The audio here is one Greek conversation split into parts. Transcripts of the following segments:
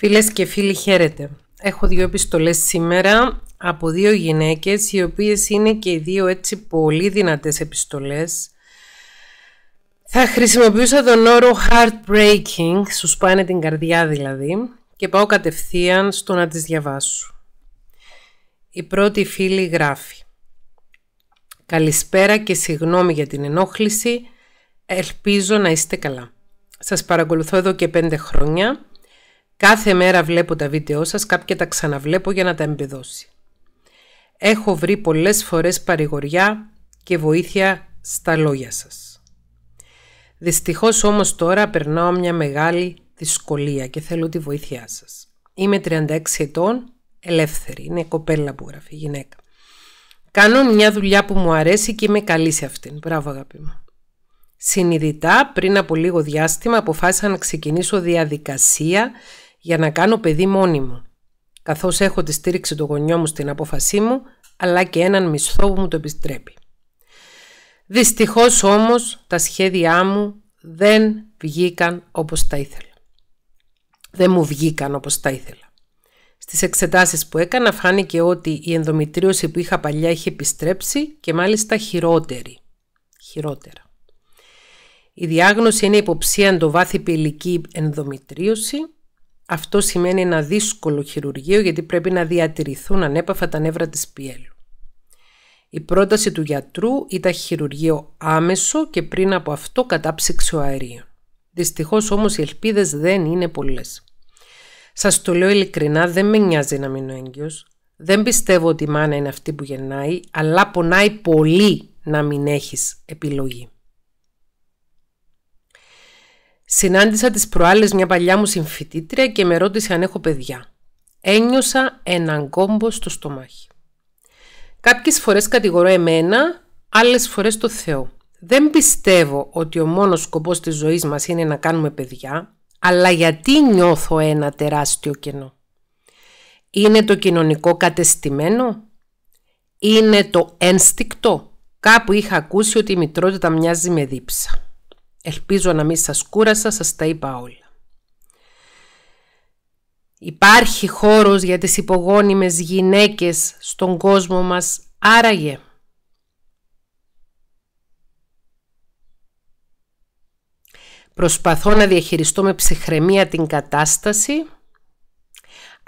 Φίλες και φίλοι χαίρετε. Έχω δύο επιστολές σήμερα από δύο γυναίκες οι οποίες είναι και οι δύο έτσι πολύ δυνατές επιστολές. Θα χρησιμοποιούσα τον όρο heartbreaking, σου σπάνε την καρδιά δηλαδή, και πάω κατευθείαν στο να τις διαβάσω. Η πρώτη φίλη γράφει «Καλησπέρα και συγγνώμη για την ενόχληση, ελπίζω να είστε καλά. Σας παρακολουθώ εδώ και πέντε χρόνια Κάθε μέρα βλέπω τα βίντεό σας, κάποια τα ξαναβλέπω για να τα εμπεδώσει. Έχω βρει πολλές φορές παρηγοριά και βοήθεια στα λόγια σας. Δυστυχώς όμως τώρα περνάω μια μεγάλη δυσκολία και θέλω τη βοήθειά σας. Είμαι 36 ετών, ελεύθερη, είναι κοπέλα που γράφει, γυναίκα. Κάνω μια δουλειά που μου αρέσει και είμαι καλή σε αυτήν. Μπράβο αγάπη μου. Συνειδητά πριν από λίγο διάστημα αποφάσισα να ξεκινήσω διαδικασία για να κάνω παιδί μόνη μου, καθώς έχω τη στήριξη του γονιού μου στην απόφασή μου, αλλά και έναν μισθό που μου το επιστρέπει. Δυστυχώς όμως τα σχέδιά μου δεν βγήκαν όπως τα ήθελα. Δεν μου βγήκαν όπως τα ήθελα. Στις εξετάσεις που έκανα φάνηκε ότι η ενδομητρίωση που είχα παλιά είχε επιστρέψει και μάλιστα χειρότερη. Χειρότερα. Η διάγνωση είναι υποψία εντοβάθυπη ηλική ενδομητρίωση αυτό σημαίνει ένα δύσκολο χειρουργείο γιατί πρέπει να διατηρηθούν ανέπαφα τα νεύρα της πιέλου. Η πρόταση του γιατρού ήταν χειρουργείο άμεσο και πριν από αυτό ο αερίο. Δυστυχώς όμως οι ελπίδες δεν είναι πολλές. Σας το λέω ειλικρινά, δεν με νοιάζει να μείνω έγκυος. Δεν πιστεύω ότι η μάνα είναι αυτή που γεννάει, αλλά πονάει πολύ να μην έχεις επιλογή. Συνάντησα τις προάλλες μια παλιά μου συμφοιτήτρια και με ρώτησε αν έχω παιδιά. Ένιωσα έναν κόμπο στο στομάχι. Κάποιες φορές κατηγορώ εμένα, άλλες φορές το Θεό. Δεν πιστεύω ότι ο μόνος σκοπός της ζωής μας είναι να κάνουμε παιδιά, αλλά γιατί νιώθω ένα τεράστιο κενό. Είναι το κοινωνικό κατεστημένο? Είναι το ένστικτο? Κάπου είχα ακούσει ότι η μητρότητα μοιάζει με δίψα. Ελπίζω να μην σας κούρασα, σας τα είπα όλα. Υπάρχει χώρος για τις υπογόνιμες γυναίκες στον κόσμο μας, άραγε. Προσπαθώ να διαχειριστώ με ψυχραιμία την κατάσταση,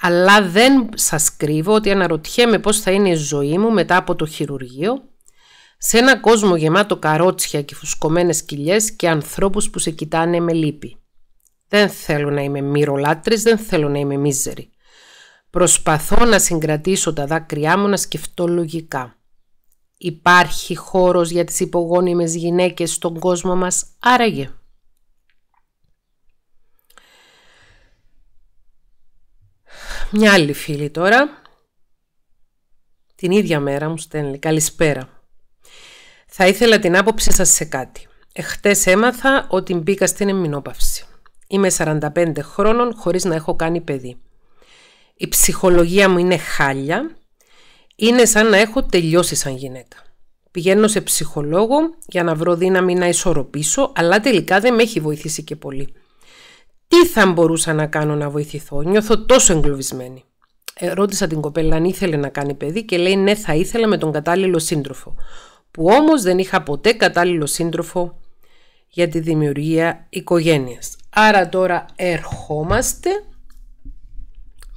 αλλά δεν σας κρύβω ότι αναρωτιέμαι πώς θα είναι η ζωή μου μετά από το χειρουργείο σε ένα κόσμο γεμάτο καρότσια και φουσκωμένες κοιλιές και ανθρώπους που σε κοιτάνε με λύπη. Δεν θέλω να είμαι μυρολάτρης, δεν θέλω να είμαι μίζερη. Προσπαθώ να συγκρατήσω τα δάκρυά μου να σκεφτώ λογικά. Υπάρχει χώρος για τις υπογόνιμες γυναίκες στον κόσμο μας, άραγε. Μια άλλη φίλη τώρα. Την ίδια μέρα μου στέλνει. Καλησπέρα. Θα ήθελα την άποψή σας σε κάτι. Εχθές έμαθα ότι μπήκα στην εμμηνόπαυση. Είμαι 45 χρόνων χωρίς να έχω κάνει παιδί. Η ψυχολογία μου είναι χάλια. Είναι σαν να έχω τελειώσει σαν γυναίκα. Πηγαίνω σε ψυχολόγο για να βρω δύναμη να ισορροπήσω, αλλά τελικά δεν με έχει βοηθήσει και πολύ. Τι θα μπορούσα να κάνω να βοηθηθώ, νιώθω τόσο εγκλωβισμένη. Ε, ρώτησα την κοπέλα αν ήθελε να κάνει παιδί και λέει ναι θα ήθελα με τον κατάλληλο σύντροφο που όμως δεν είχα ποτέ κατάλληλο σύντροφο για τη δημιουργία οικογένειας. Άρα τώρα ερχόμαστε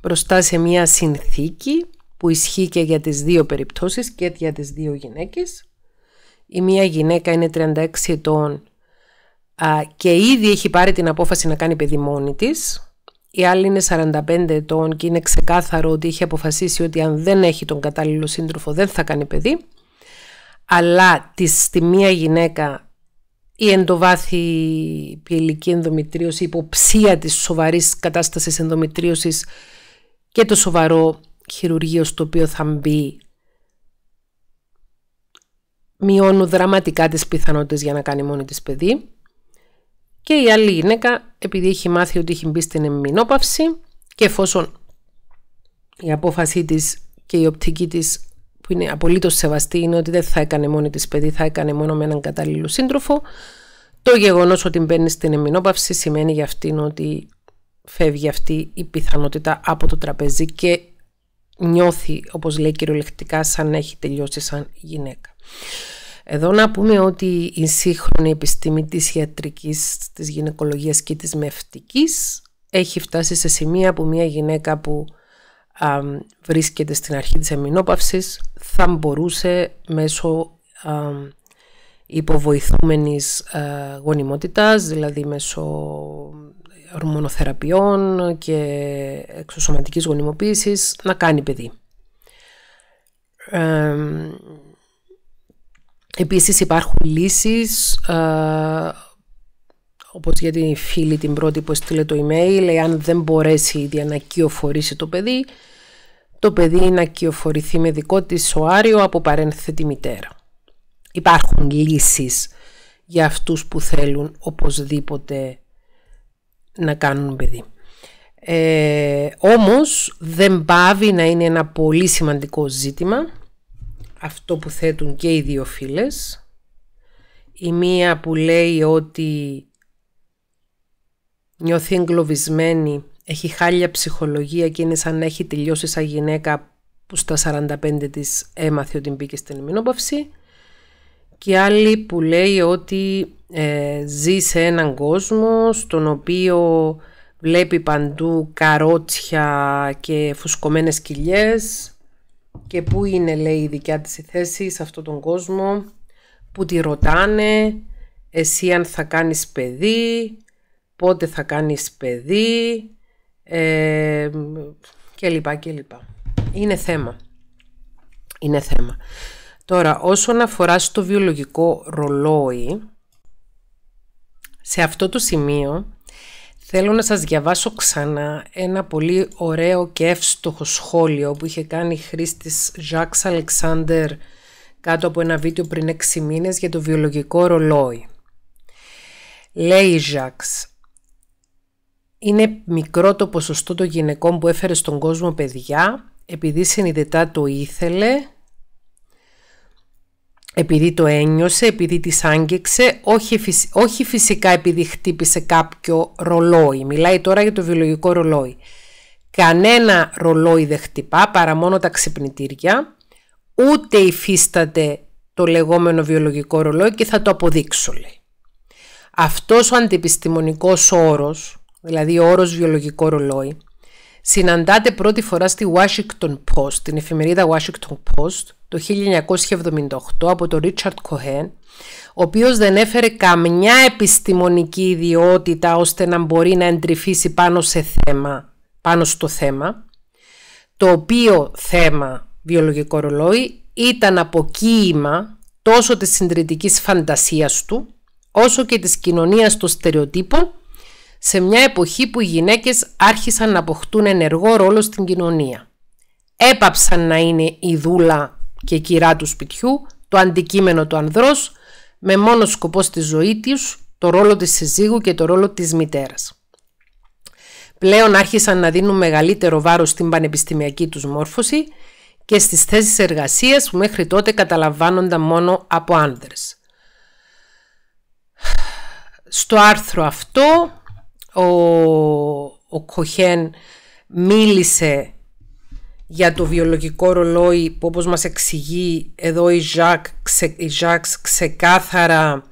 μπροστά σε μια συνθήκη που ισχύει και για τις δύο περιπτώσεις και για τις δύο γυναίκες. Η μία γυναίκα είναι 36 ετών και ήδη έχει πάρει την απόφαση να κάνει παιδί μόνη της. Η άλλη είναι 45 ετών και είναι ξεκάθαρο ότι έχει αποφασίσει ότι αν δεν έχει τον κατάλληλο σύντροφο δεν θα κάνει παιδί αλλά της, στη μία γυναίκα η εντοβάθη πιελική ενδομητρίωση, η υποψία της σοβαρής κατάστασης ενδομητρίωσης και το σοβαρό χειρουργείο στο οποίο θα μπει μειώνουν δραματικά τις πιθανότητες για να κάνει μόνη της παιδί. Και η άλλη γυναίκα, επειδή έχει μάθει ότι έχει μπει στην εμμηνόπαυση και εφόσον η απόφασή της και η οπτική της που είναι απολύτως σεβαστή είναι ότι δεν θα έκανε μόνη της παιδί, θα έκανε μόνο με έναν κατάλληλο σύντροφο. Το γεγονός ότι μπαίνει στην εμινόπαυση σημαίνει για αυτήν ότι φεύγει αυτή η πιθανότητα από το τραπέζι και νιώθει, όπως λέει κυριολεκτικά, σαν να έχει τελειώσει σαν γυναίκα. Εδώ να πούμε ότι η σύγχρονη επιστήμη της ιατρικής, της γυναικολογίας και της μευτικής έχει φτάσει σε σημεία που μια γυναίκα που βρίσκεται στην αρχή της εμεινόπαυσης θα μπορούσε μέσω α, υποβοηθούμενης ε, γονιμότητας, δηλαδή μέσω ορμονοθεραπείων και εξωσωματικής γονιμοποίησης να κάνει παιδί. Ε, Επίσης υπάρχουν λύσεις ε, όπως για την φίλη την πρώτη που έστειλε το email, εάν δεν μπορέσει ήδη να κυοφορήσει το παιδί, το παιδί να κυοφορηθεί με δικό της σοάριο από παρένθετη μητέρα. Υπάρχουν λύσεις για αυτούς που θέλουν οπωσδήποτε να κάνουν παιδί. Ε, όμως δεν πάβει να είναι ένα πολύ σημαντικό ζήτημα αυτό που θέτουν και οι δύο φίλες. Η μία που λέει ότι Νιώθει εγκλωβισμένη, έχει χάλια ψυχολογία και είναι σαν να έχει τελειώσει σαν γυναίκα που στα 45 της έμαθε ότι μπήκε στην εμεινόπαυση Και άλλη που λέει ότι ε, ζει σε έναν κόσμο στον οποίο βλέπει παντού καρότσια και φουσκωμένες κοιλιές και πού είναι λέει η δικιά της η θέση σε αυτόν τον κόσμο που τη ρωτάνε εσύ αν θα κάνεις παιδί πότε θα κάνεις παιδί ε, και λοιπά και λοιπά. Είναι θέμα. Είναι θέμα. Τώρα, όσον αφορά στο βιολογικό ρολόι, σε αυτό το σημείο θέλω να σας διαβάσω ξανά ένα πολύ ωραίο και εύστοχο σχόλιο που είχε κάνει η χρήστης Jacques Alexander κάτω από ένα βίντεο πριν 6 μήνες για το βιολογικό ρολόι. Λέει η είναι μικρό το ποσοστό των γυναικών που έφερε στον κόσμο παιδιά, επειδή συνειδητά το ήθελε, επειδή το ένιωσε, επειδή τις άγγιξε, όχι, φυσικά επειδή χτύπησε κάποιο ρολόι. Μιλάει τώρα για το βιολογικό ρολόι. Κανένα ρολόι δεν χτυπά παρά μόνο τα ξυπνητήρια, ούτε υφίσταται το λεγόμενο βιολογικό ρολόι και θα το αποδείξω λέει. Αυτός ο αντιπιστημονικός όρος δηλαδή ο όρος βιολογικό ρολόι, συναντάται πρώτη φορά στη Washington Post, την εφημερίδα Washington Post, το 1978 από τον Ρίτσαρτ Κοχέν, ο οποίος δεν έφερε καμιά επιστημονική ιδιότητα ώστε να μπορεί να εντρυφήσει πάνω, σε θέμα, πάνω στο θέμα, το οποίο θέμα βιολογικό ρολόι ήταν αποκοίημα τόσο της συντηρητικής φαντασίας του, όσο και της κοινωνίας των στερεοτύπων σε μια εποχή που οι γυναίκες άρχισαν να αποκτούν ενεργό ρόλο στην κοινωνία. Έπαψαν να είναι η δούλα και κυρά του σπιτιού, το αντικείμενο του ανδρός, με μόνο σκοπό στη ζωή τους, το ρόλο της συζύγου και το ρόλο της μητέρας. Πλέον άρχισαν να δίνουν μεγαλύτερο βάρος στην πανεπιστημιακή τους μόρφωση και στις θέσεις εργασίας που μέχρι τότε καταλαμβάνονταν μόνο από άνδρες. Στο άρθρο αυτό ο, ο Κοχέν μίλησε για το βιολογικό ρολόι που όπως μας εξηγεί εδώ η Ζακ, ξε, η ξεκάθαρα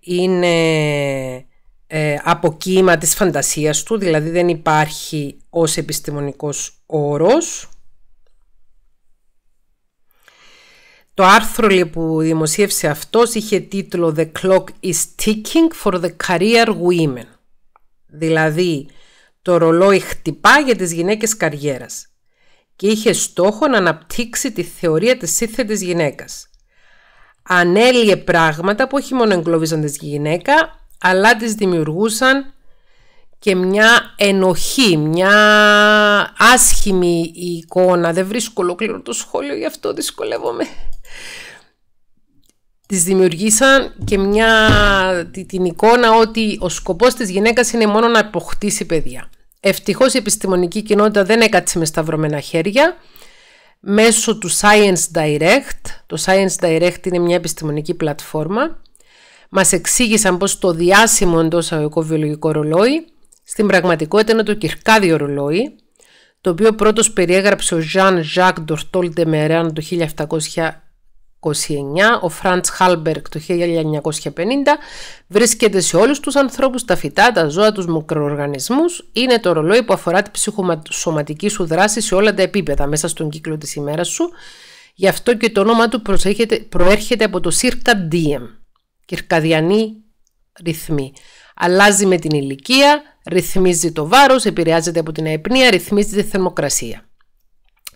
είναι ε, από της φαντασίας του, δηλαδή δεν υπάρχει ως επιστημονικός όρος. Το άρθρο που δημοσίευσε αυτός είχε τίτλο «The clock is ticking for the career women». Δηλαδή, το ρολόι χτυπά για τις γυναίκες καριέρας και είχε στόχο να αναπτύξει τη θεωρία της σύνθετης γυναίκας. Ανέλυε πράγματα που όχι μόνο εγκλώβιζαν τη γυναίκα, αλλά τις δημιουργούσαν και μια ενοχή, μια άσχημη εικόνα. Δεν βρίσκω ολόκληρο το σχόλιο, γι' αυτό δυσκολεύομαι της δημιουργήσαν και μια, την εικόνα ότι ο σκοπός της γυναίκας είναι μόνο να αποκτήσει παιδιά. Ευτυχώς η επιστημονική κοινότητα δεν έκατσε με σταυρωμένα χέρια. Μέσω του Science Direct, το Science Direct είναι μια επιστημονική πλατφόρμα, μας εξήγησαν πως το διάσημο εντός βιολογικό ρολόι, στην πραγματικότητα είναι το κυρκάδιο ρολόι, το οποίο πρώτος περιέγραψε ο Jean-Jacques Dortol de Meran το ο Φραντς Χάλμπερκ το 1950, βρίσκεται σε όλους τους ανθρώπους, τα φυτά, τα ζώα, τους μικροοργανισμούς. Είναι το ρολόι που αφορά τη ψυχοσωματική σου δράση σε όλα τα επίπεδα μέσα στον κύκλο της ημέρας σου. Γι' αυτό και το όνομα του προέρχεται από το Circa Diem, κυρκαδιανή ρυθμή. Αλλάζει με την ηλικία, ρυθμίζει το βάρος, επηρεάζεται από την αϊπνία, ρυθμίζει τη θερμοκρασία.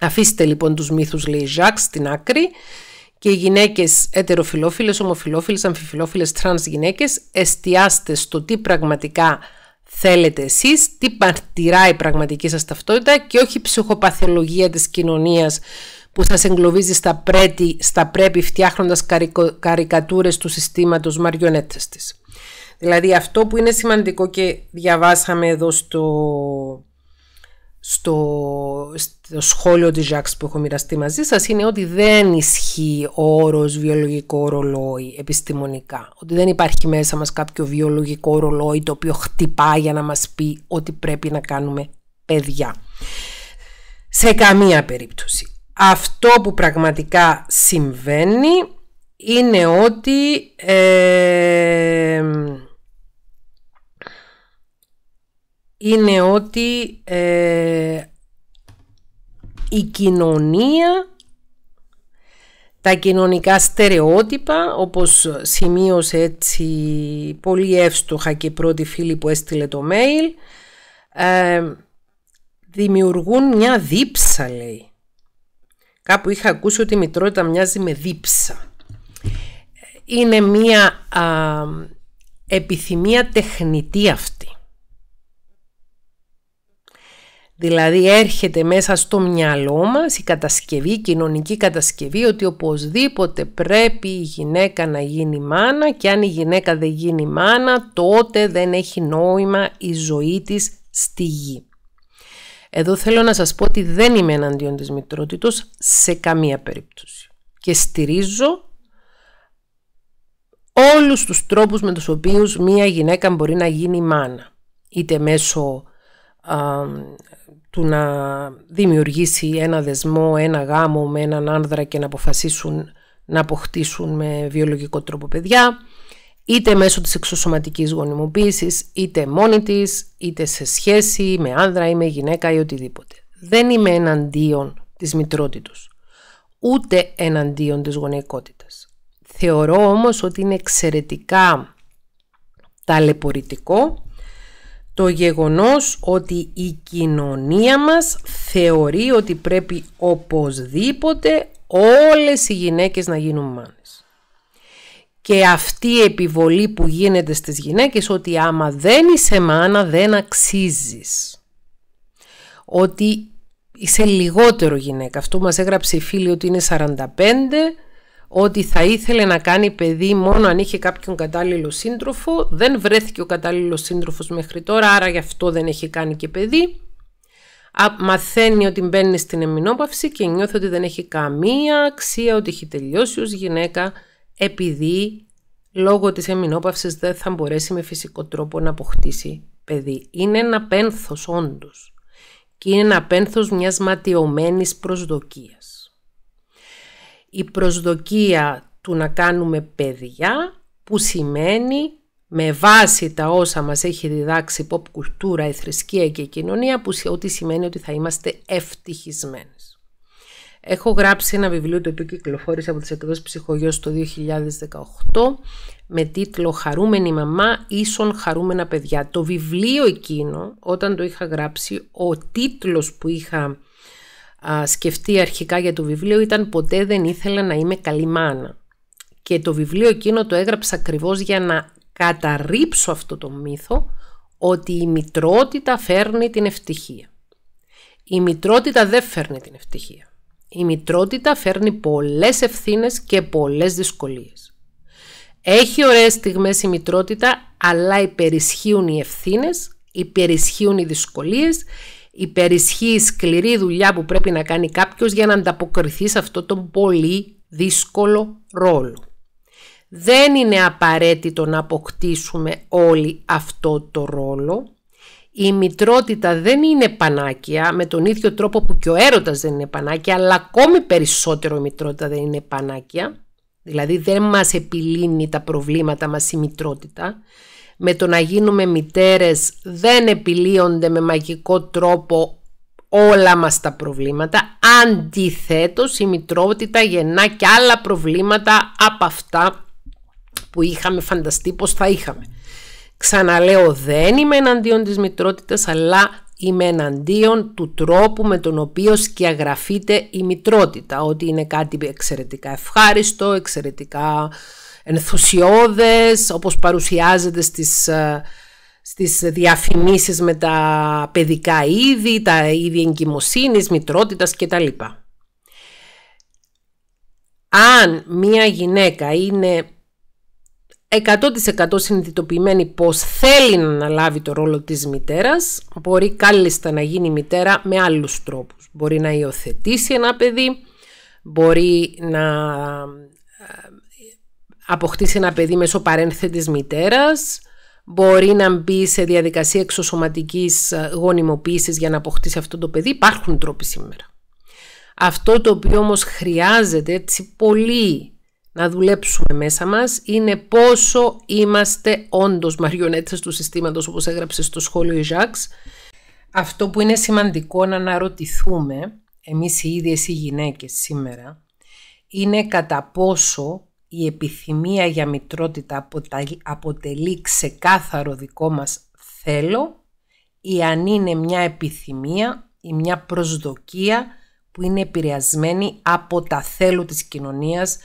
Αφήστε λοιπόν τους μύθους, λέει Ζακ, στην άκρη και οι γυναίκες ετεροφιλόφιλες, ομοφιλόφιλες, αμφιφιλόφιλες, τρανς γυναίκες εστιάστε στο τι πραγματικά θέλετε εσείς, τι παρτιράει η πραγματική σας ταυτότητα και όχι η ψυχοπαθολογία της κοινωνίας που σας εγκλωβίζει στα, πρέτη, στα πρέπει φτιάχνοντας καρικατούρε καρικατούρες του συστήματος μαριονέτες της. Δηλαδή αυτό που είναι σημαντικό και διαβάσαμε εδώ στο, στο, σχόλιο της Ζάξ που έχω μοιραστεί μαζί σας είναι ότι δεν ισχύει ο όρος βιολογικό ρολόι επιστημονικά. Ότι δεν υπάρχει μέσα μας κάποιο βιολογικό ρολόι το οποίο χτυπά για να μας πει ότι πρέπει να κάνουμε παιδιά. Σε καμία περίπτωση. Αυτό που πραγματικά συμβαίνει είναι ότι... Ε, είναι ότι ε, η κοινωνία, τα κοινωνικά στερεότυπα, όπως σημείωσε έτσι πολύ εύστοχα και η πρώτη φίλη που έστειλε το mail, ε, δημιουργούν μια δίψα λέει. Κάπου είχα ακούσει ότι η μητρότητα μοιάζει με δίψα. Είναι μια επιθυμία τεχνητή αυτή Δηλαδή έρχεται μέσα στο μυαλό μας η κατασκευή, η κοινωνική κατασκευή ότι οπωσδήποτε πρέπει η γυναίκα να γίνει μάνα και αν η γυναίκα δεν γίνει μάνα τότε δεν έχει νόημα η ζωή της στη γη. Εδώ θέλω να σας πω ότι δεν είμαι εναντίον της μητρότητος σε καμία περίπτωση και στηρίζω όλους τους τρόπους με τους οποίους μία γυναίκα μπορεί να γίνει μάνα είτε μέσω του να δημιουργήσει ένα δεσμό, ένα γάμο με έναν άνδρα και να αποφασίσουν να αποκτήσουν με βιολογικό τρόπο παιδιά, είτε μέσω της εξωσωματικής γονιμοποίησης, είτε μόνη της, είτε σε σχέση με άνδρα ή με γυναίκα ή οτιδήποτε. Δεν είμαι εναντίον της μητρότητος, ούτε εναντίον της γονεϊκότητας. Θεωρώ όμως ότι είναι εξαιρετικά ταλαιπωρητικό το γεγονός ότι η κοινωνία μας θεωρεί ότι πρέπει οπωσδήποτε όλες οι γυναίκες να γίνουν μάνες. Και αυτή η επιβολή που γίνεται στις γυναίκες ότι άμα δεν είσαι μάνα δεν αξίζεις. Ότι είσαι λιγότερο γυναίκα. Αυτό μας έγραψε η φίλη ότι είναι 45 ότι θα ήθελε να κάνει παιδί μόνο αν είχε κάποιον κατάλληλο σύντροφο. Δεν βρέθηκε ο κατάλληλος σύντροφος μέχρι τώρα, άρα γι' αυτό δεν έχει κάνει και παιδί. Α, μαθαίνει ότι μπαίνει στην εμμηνόπαυση και νιώθει ότι δεν έχει καμία αξία, ότι έχει τελειώσει ως γυναίκα, επειδή λόγω της εμεινόπαυσης δεν θα μπορέσει με φυσικό τρόπο να αποκτήσει παιδί. Είναι ένα πένθος όντως και είναι ένα πένθος μιας ματιωμένης προσδοκίας η προσδοκία του να κάνουμε παιδιά που σημαίνει με βάση τα όσα μας έχει διδάξει η pop κουλτούρα, η θρησκεία και η κοινωνία που ότι σημαίνει ότι θα είμαστε ευτυχισμένες. Έχω γράψει ένα βιβλίο το οποίο κυκλοφόρησε από τις εκδόσεις ψυχογιός το 2018 με τίτλο «Χαρούμενη μαμά ίσον χαρούμενα παιδιά». Το βιβλίο εκείνο όταν το είχα γράψει, ο τίτλος που είχα α, σκεφτεί αρχικά για το βιβλίο ήταν «Ποτέ δεν ήθελα να είμαι καλή μάνα». Και το βιβλίο εκείνο το έγραψα ακριβώς για να καταρρύψω αυτό το μύθο ότι η μητρότητα φέρνει την ευτυχία. Η μητρότητα δεν φέρνει την ευτυχία. Η μητρότητα φέρνει πολλές ευθύνες και πολλές δυσκολίες. Έχει ωραίες στιγμές η μητρότητα, αλλά υπερισχύουν οι ευθύνες, υπερισχύουν οι δυσκολίες υπερισχύει σκληρή δουλειά που πρέπει να κάνει κάποιος για να ανταποκριθεί σε αυτό τον πολύ δύσκολο ρόλο. Δεν είναι απαραίτητο να αποκτήσουμε όλοι αυτό το ρόλο. Η μητρότητα δεν είναι πανάκια με τον ίδιο τρόπο που και ο έρωτας δεν είναι πανάκια, αλλά ακόμη περισσότερο η μητρότητα δεν είναι πανάκια. Δηλαδή δεν μας επιλύνει τα προβλήματα μας η μητρότητα με το να γίνουμε μητέρες δεν επιλύονται με μαγικό τρόπο όλα μας τα προβλήματα. Αντιθέτως η μητρότητα γεννά και άλλα προβλήματα από αυτά που είχαμε φανταστεί πως θα είχαμε. Ξαναλέω δεν είμαι εναντίον της μητρότητας αλλά είμαι εναντίον του τρόπου με τον οποίο σκιαγραφείται η μητρότητα. Ότι είναι κάτι εξαιρετικά ευχάριστο, εξαιρετικά ενθουσιώδες όπως παρουσιάζεται στις, ε, στις διαφημίσεις με τα παιδικά είδη, τα είδη εγκυμοσύνης, μητρότητας κτλ. Αν μία γυναίκα είναι 100% συνειδητοποιημένη πως θέλει να αναλάβει το ρόλο της μητέρας, μπορεί κάλλιστα να γίνει μητέρα με άλλους τρόπους. Μπορεί να υιοθετήσει ένα παιδί, μπορεί να αποκτήσει ένα παιδί μέσω παρένθετης μητέρας, μπορεί να μπει σε διαδικασία εξωσωματικής ε, γονιμοποίησης για να αποκτήσει αυτό το παιδί. Υπάρχουν τρόποι σήμερα. Αυτό το οποίο όμως χρειάζεται έτσι πολύ να δουλέψουμε μέσα μας είναι πόσο είμαστε όντως μαριονέτες του συστήματος όπως έγραψε στο σχόλιο η Αυτό που είναι σημαντικό να αναρωτηθούμε εμείς οι ίδιες οι γυναίκες σήμερα είναι κατά πόσο η επιθυμία για μητρότητα αποτελεί ξεκάθαρο δικό μας θέλω ή αν είναι μια επιθυμία ή μια προσδοκία που είναι επηρεασμένη από τα θέλω της κοινωνίας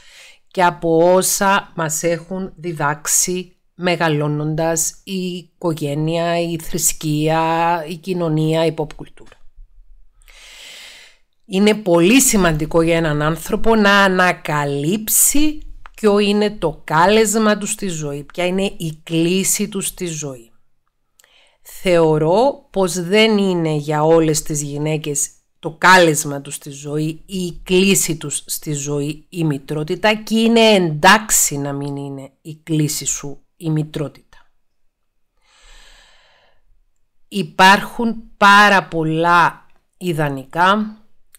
και από όσα μας έχουν διδάξει μεγαλώνοντας η οικογένεια, η θρησκεία, η κοινωνία, η pop κουλτούρα. Είναι πολύ σημαντικό για έναν άνθρωπο να ανακαλύψει ποιο είναι το κάλεσμα τους στη ζωή, ποια είναι η κλίση τους στη ζωή. Θεωρώ πως δεν είναι για όλες τις γυναίκες το κάλεσμα τους στη ζωή ή η κλίση τους στη ζωή η μητρότητα και είναι εντάξει να μην είναι η κλίση σου η μητρότητα. Υπάρχουν πάρα πολλά ιδανικά,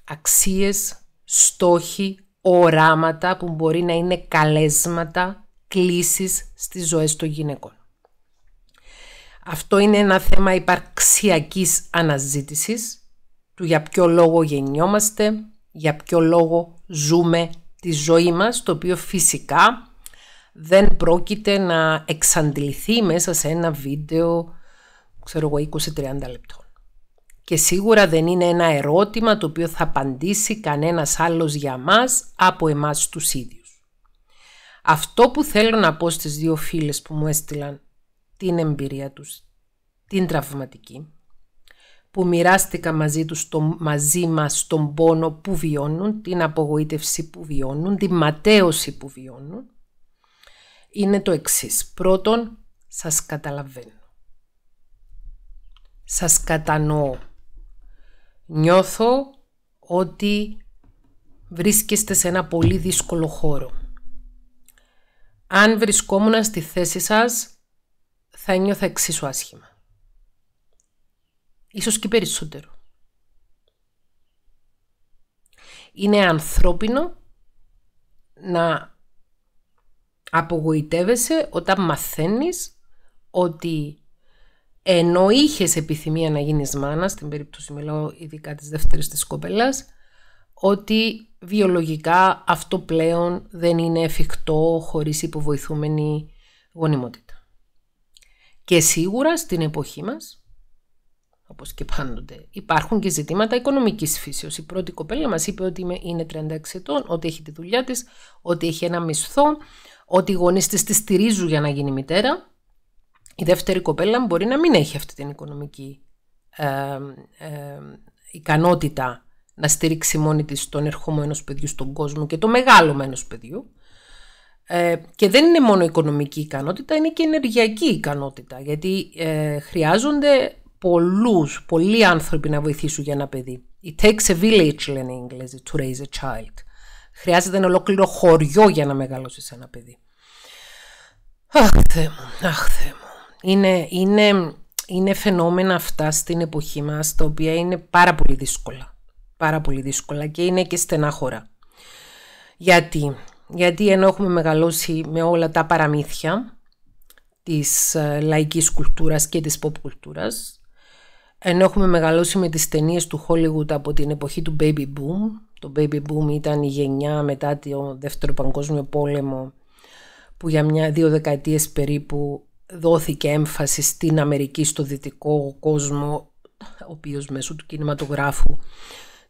αξίες, στόχοι, οράματα που μπορεί να είναι καλέσματα, κλήσεις στις ζωές των γυναικών. Αυτό είναι ένα θέμα υπαρξιακής αναζήτησης του για ποιο λόγο γεννιόμαστε, για ποιο λόγο ζούμε τη ζωή μας, το οποίο φυσικά δεν πρόκειται να εξαντληθεί μέσα σε ένα βίντεο, ξέρω εγώ, 20-30 λεπτών και σίγουρα δεν είναι ένα ερώτημα το οποίο θα απαντήσει κανένας άλλος για μας από εμάς τους ίδιους. Αυτό που θέλω να πω στις δύο φίλες που μου έστειλαν την εμπειρία τους, την τραυματική, που μοιράστηκα μαζί, τους μαζί μας τον πόνο που βιώνουν, την απογοήτευση που βιώνουν, την ματέωση που βιώνουν, είναι το εξής. Πρώτον, σας καταλαβαίνω. Σας κατανοώ Νιώθω ότι βρίσκεστε σε ένα πολύ δύσκολο χώρο. Αν βρισκόμουν στη θέση σας, θα νιώθα εξίσου άσχημα. Ίσως και περισσότερο. Είναι ανθρώπινο να απογοητεύεσαι όταν μαθαίνεις ότι ενώ είχες επιθυμία να γίνεις μάνας, στην περίπτωση μιλάω ειδικά της δεύτερης της κοπελάς, ότι βιολογικά αυτό πλέον δεν είναι εφικτό χωρίς υποβοηθούμενη γονιμότητα. Και σίγουρα στην εποχή μας, όπως και πάντοτε, υπάρχουν και ζητήματα οικονομικής φύσεως. Η πρώτη κοπέλα μας είπε ότι είναι 36 ετών, ότι έχει τη δουλειά της, ότι έχει ένα μισθό, ότι οι γονείς της τη στηρίζουν για να γίνει μητέρα η δεύτερη κοπέλα μπορεί να μην έχει αυτή την οικονομική ε, ε, ικανότητα να στηρίξει μόνη της τον ερχόμενος ενός παιδιού στον κόσμο και το μεγάλο ενός παιδιού. Ε, και δεν είναι μόνο οικονομική ικανότητα, είναι και ενεργειακή ικανότητα, γιατί ε, χρειάζονται πολλούς, πολλοί άνθρωποι να βοηθήσουν για ένα παιδί. It takes a village, λένε οι to raise a child. Χρειάζεται ένα ολόκληρο χωριό για να μεγαλώσεις ένα παιδί. Αχ, Θεέ μου, αχ, Θεέ είναι, είναι, είναι φαινόμενα αυτά στην εποχή μας, τα οποία είναι πάρα πολύ δύσκολα. Πάρα πολύ δύσκολα και είναι και στενάχωρα. Γιατί, γιατί ενώ έχουμε μεγαλώσει με όλα τα παραμύθια της ε, λαϊκής κουλτούρας και της pop κουλτούρας, ενώ έχουμε μεγαλώσει με τις ταινίες του Hollywood από την εποχή του Baby Boom, το Baby Boom ήταν η γενιά μετά το Δεύτερο Παγκόσμιο Πόλεμο που για μια, δύο δεκαετίες περίπου δόθηκε έμφαση στην Αμερική, στο δυτικό κόσμο, ο οποίος μέσω του κινηματογράφου,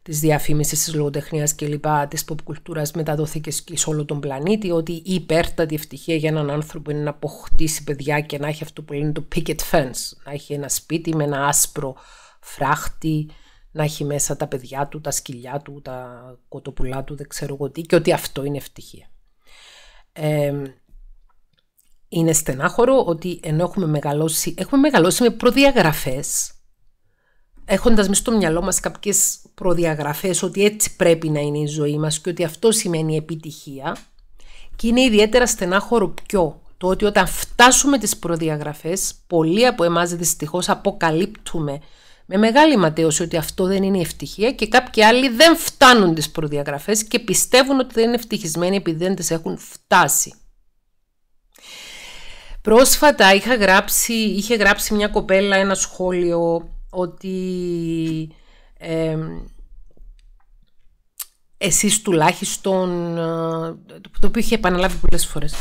της διαφήμισης, της λογοτεχνίας κλπ, της pop κουλτούρας μεταδόθηκε σε όλο τον πλανήτη, ότι η υπέρτατη ευτυχία για έναν άνθρωπο είναι να αποκτήσει παιδιά και να έχει αυτό που λένε το picket fence, να έχει ένα σπίτι με ένα άσπρο φράχτη, να έχει μέσα τα παιδιά του, τα σκυλιά του, τα κοτοπουλά του, δεν ξέρω εγώ τι, και ότι αυτό είναι ευτυχία. Ε, είναι στενάχωρο ότι ενώ έχουμε μεγαλώσει, έχουμε μεγαλώσει με προδιαγραφές έχοντας μες στο μυαλό μας κάποιες προδιαγραφές, ότι έτσι πρέπει να είναι η ζωή μας και ότι αυτό σημαίνει επιτυχία και είναι ιδιαίτερα στενάχωρο πιο το ότι όταν φτάσουμε τις προδιαγραφές, πολλοί από εμάς δυστυχώς αποκαλύπτουμε με μεγάλη ματέωση ότι αυτό δεν είναι η ευτυχία και κάποιοι άλλοι δεν φτάνουν τις προδιαγραφές και πιστεύουν ότι δεν είναι ευτυχισμένοι επειδή δεν τις έχουν φτάσει. Πρόσφατα είχα γράψει, είχε γράψει μια κοπέλα ένα σχόλιο ότι ε, εσείς τουλάχιστον, ε, το οποίο είχε επαναλάβει πολλές φορές,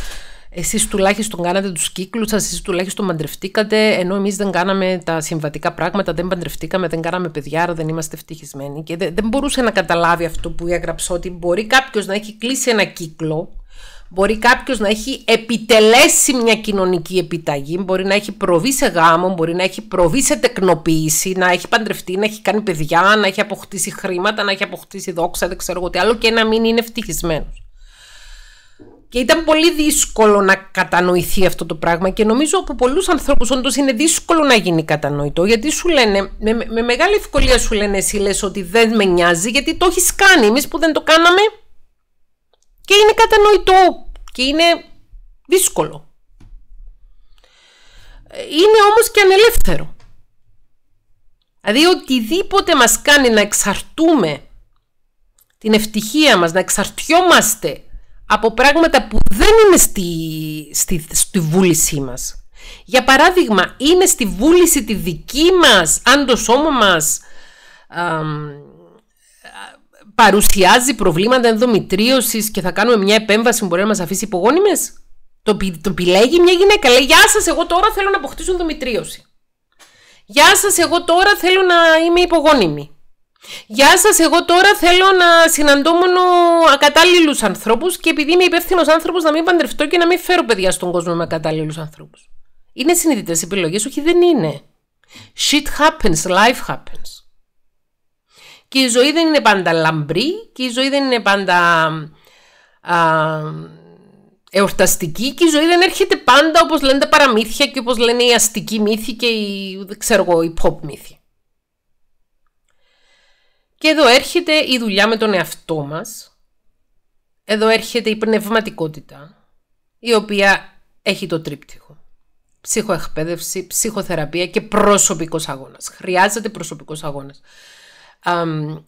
εσείς τουλάχιστον κάνατε τους κύκλους σας, εσείς τουλάχιστον μαντρευτήκατε ενώ εμείς δεν κάναμε τα συμβατικά πράγματα, δεν παντρευτήκαμε, δεν κάναμε παιδιά, άρα δεν είμαστε ευτυχισμένοι. Και δεν, δεν μπορούσε να καταλάβει αυτό που έγραψα, ότι μπορεί κάποιος να έχει κλείσει ένα κύκλο, Μπορεί κάποιος να έχει επιτελέσει μια κοινωνική επιταγή, μπορεί να έχει προβεί σε γάμο, μπορεί να έχει προβεί σε τεκνοποίηση, να έχει παντρευτεί, να έχει κάνει παιδιά, να έχει αποκτήσει χρήματα, να έχει αποκτήσει δόξα, δεν ξέρω εγώ τι άλλο και να μην είναι ευτυχισμένος. Και ήταν πολύ δύσκολο να κατανοηθεί αυτό το πράγμα και νομίζω από πολλούς ανθρώπους όντως είναι δύσκολο να γίνει κατανοητό. Γιατί σου λένε, με, μεγάλη ευκολία σου λένε εσύ λες ότι δεν με νοιάζει γιατί το έχεις κάνει. Εμείς που δεν το κάναμε, και είναι κατανοητό και είναι δύσκολο. Είναι όμως και ανελεύθερο. Δηλαδή οτιδήποτε μας κάνει να εξαρτούμε την ευτυχία μας, να εξαρτιόμαστε από πράγματα που δεν είναι στη, στη, στη βούλησή μας. Για παράδειγμα, είναι στη βούληση τη δική μας, αν το σώμα μας παρουσιάζει προβλήματα ενδομητρίωσης και θα κάνουμε μια επέμβαση που μπορεί να μας αφήσει υπογόνιμες. Το, επιλέγει μια γυναίκα. Λέει, Γεια σας, εγώ τώρα θέλω να αποκτήσω ενδομητρίωση. Γεια σας, εγώ τώρα θέλω να είμαι υπογόνιμη. Γεια σας, εγώ τώρα θέλω να συναντώ μόνο ακατάλληλους ανθρώπους και επειδή είμαι υπεύθυνος άνθρωπος να μην παντρευτώ και να μην φέρω παιδιά στον κόσμο με ακατάλληλους ανθρώπους. Είναι συνειδητές επιλογές, όχι δεν είναι. Shit happens, life happens. Και η ζωή δεν είναι πάντα λαμπρή και η ζωή δεν είναι πάντα α, εορταστική και η ζωή δεν έρχεται πάντα όπως λένε τα παραμύθια και όπως λένε οι αστικοί μύθοι και οι, ξέρω εγώ, οι pop μύθοι. Και εδώ έρχεται η δουλειά με τον εαυτό μας. Εδώ έρχεται η πνευματικότητα, η οποία έχει το τρίπτυχο. Ψυχοεκπαίδευση, ψυχοθεραπεία και προσωπικός αγώνας. Χρειάζεται προσωπικός αγώνας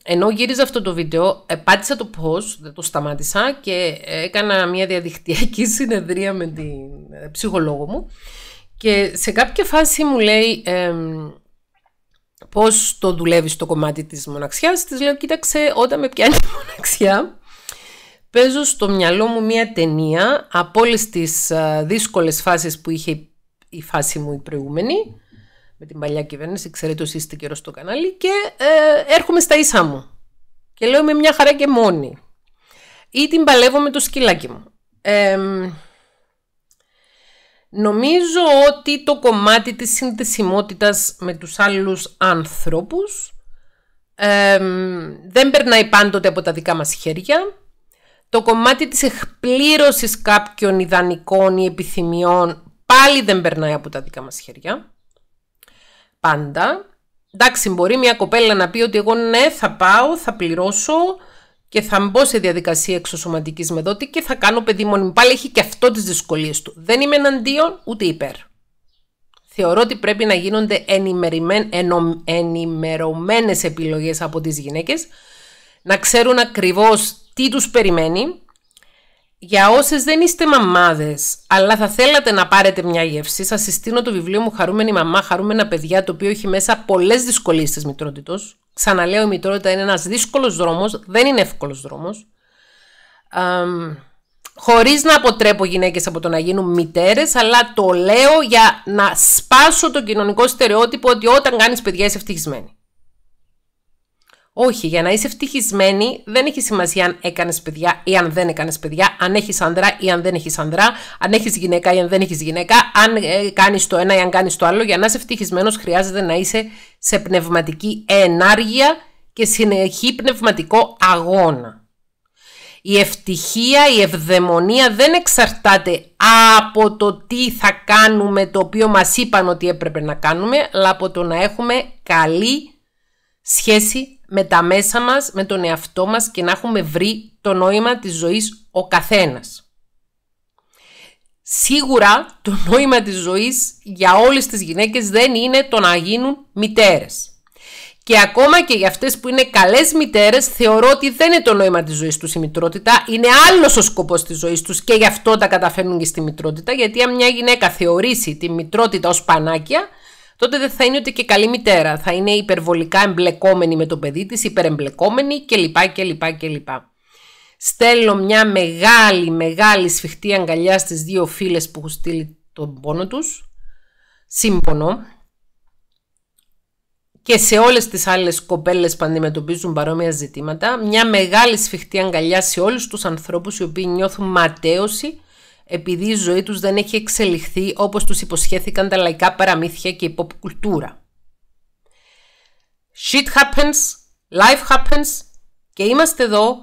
ενώ γύριζα αυτό το βίντεο, ε, πάτησα το post, δεν το σταμάτησα και έκανα μια διαδικτυακή συνεδρία με την ε, ψυχολόγο μου και σε κάποια φάση μου λέει ε, πώς το δουλεύεις το κομμάτι της μοναξιάς. Της λέω κοίταξε όταν με πιάνει η μοναξιά παίζω στο μυαλό μου μια ταινία από όλες τις ε, δύσκολες φάσεις που είχε η φάση μου η προηγούμενη με την παλιά κυβέρνηση, ξέρετε όσοι είστε καιρό στο κανάλι και ε, έρχομαι στα ίσα μου και λέω με μια χαρά και μόνη ή την παλεύω με το σκυλάκι μου. νομίζω ότι το κομμάτι της συνδεσιμότητας με τους άλλους ανθρώπους δεν περνάει πάντοτε από τα δικά μας χέρια. Το κομμάτι της εκπλήρωσης κάποιων ιδανικών ή επιθυμιών πάλι δεν περνάει από τα δικά μας χέρια πάντα. Εντάξει, μπορεί μια κοπέλα να πει ότι εγώ ναι, θα πάω, θα πληρώσω και θα μπω σε διαδικασία εξωσωματικής δότη και θα κάνω παιδί μου. Πάλι έχει και αυτό τις δυσκολίες του. Δεν είμαι εναντίον ούτε υπέρ. Θεωρώ ότι πρέπει να γίνονται ενημερωμένες επιλογές από τις γυναίκες, να ξέρουν ακριβώς τι τους περιμένει, για όσες δεν είστε μαμάδες, αλλά θα θέλατε να πάρετε μια γεύση, σας συστήνω το βιβλίο μου Χαρούμενη Μαμά, Χαρούμενα Παιδιά, το οποίο έχει μέσα πολλές δυσκολίες της μητρότητος. Ξαναλέω, η μητρότητα είναι ένας δύσκολος δρόμος, δεν είναι εύκολος δρόμος. Χωρίς να αποτρέπω γυναίκες από το να γίνουν μητέρες, αλλά το λέω για να σπάσω το κοινωνικό στερεότυπο ότι όταν κάνεις παιδιά είσαι ευτυχισμένη. Όχι, για να είσαι ευτυχισμένη δεν έχει σημασία αν έκανες παιδιά ή αν δεν έκανες παιδιά, αν έχεις ανδρά ή αν δεν έχεις ανδρά, αν έχεις γυναίκα ή αν δεν έχεις γυναίκα, αν ε, κάνεις το ένα ή αν κάνεις το άλλο. Για να είσαι ευτυχισμένος, χρειάζεται να είσαι σε πνευματική ενάργεια και συνεχή πνευματικό αγώνα. Η ευτυχία, η ευδαιμονία δεν εξαρτάται από το τι θα κάνουμε, το οποίο μας είπαν ότι έπρεπε να κάνουμε, αλλά από το να έχουμε καλή σχέση με τα μέσα μας, με τον εαυτό μας και να έχουμε βρει το νόημα της ζωής ο καθένας. Σίγουρα το νόημα της ζωής για όλες τις γυναίκες δεν είναι το να γίνουν μητέρες. Και ακόμα και για αυτές που είναι καλές μητέρες θεωρώ ότι δεν είναι το νόημα της ζωής τους η μητρότητα, είναι άλλος ο σκοπός της ζωής τους και γι' αυτό τα καταφέρνουν και στη μητρότητα, γιατί αν μια γυναίκα θεωρήσει τη μητρότητα ως πανάκια, τότε δεν θα είναι ούτε και καλή μητέρα. Θα είναι υπερβολικά εμπλεκόμενη με το παιδί της, υπερεμπλεκόμενη κλπ. κλπ, κλπ. Στέλνω μια μεγάλη, μεγάλη σφιχτή αγκαλιά στις δύο φίλες που έχουν στείλει τον πόνο τους. Σύμπονο. Και σε όλες τις άλλες κοπέλες που αντιμετωπίζουν παρόμοια ζητήματα, μια μεγάλη σφιχτή αγκαλιά σε όλους τους ανθρώπους οι οποίοι νιώθουν ματέωση επειδή η ζωή τους δεν έχει εξελιχθεί όπως τους υποσχέθηκαν τα λαϊκά παραμύθια και η pop κουλτούρα. Shit happens, life happens και είμαστε εδώ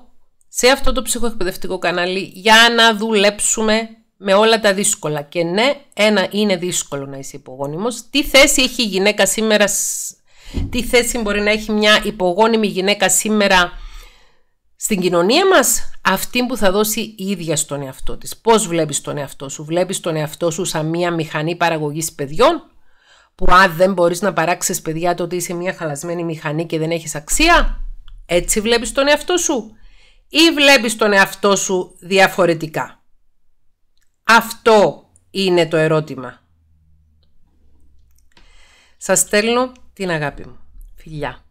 σε αυτό το ψυχοεκπαιδευτικό κανάλι για να δουλέψουμε με όλα τα δύσκολα. Και ναι, ένα είναι δύσκολο να είσαι υπογόνιμος. Τι θέση έχει η γυναίκα σήμερα, τι θέση μπορεί να έχει μια υπογόνιμη γυναίκα σήμερα στην κοινωνία μας αυτή που θα δώσει η ίδια στον εαυτό της. Πώς βλέπεις τον εαυτό σου. Βλέπεις τον εαυτό σου σαν μια μηχανή παραγωγής παιδιών που αν δεν μπορείς να παράξεις παιδιά τότε είσαι μια χαλασμένη μηχανή και δεν έχεις αξία. Έτσι βλέπεις τον εαυτό σου ή βλέπεις τον εαυτό σου διαφορετικά. Αυτό είναι το ερώτημα. Σας στέλνω την αγάπη μου. Φιλιά.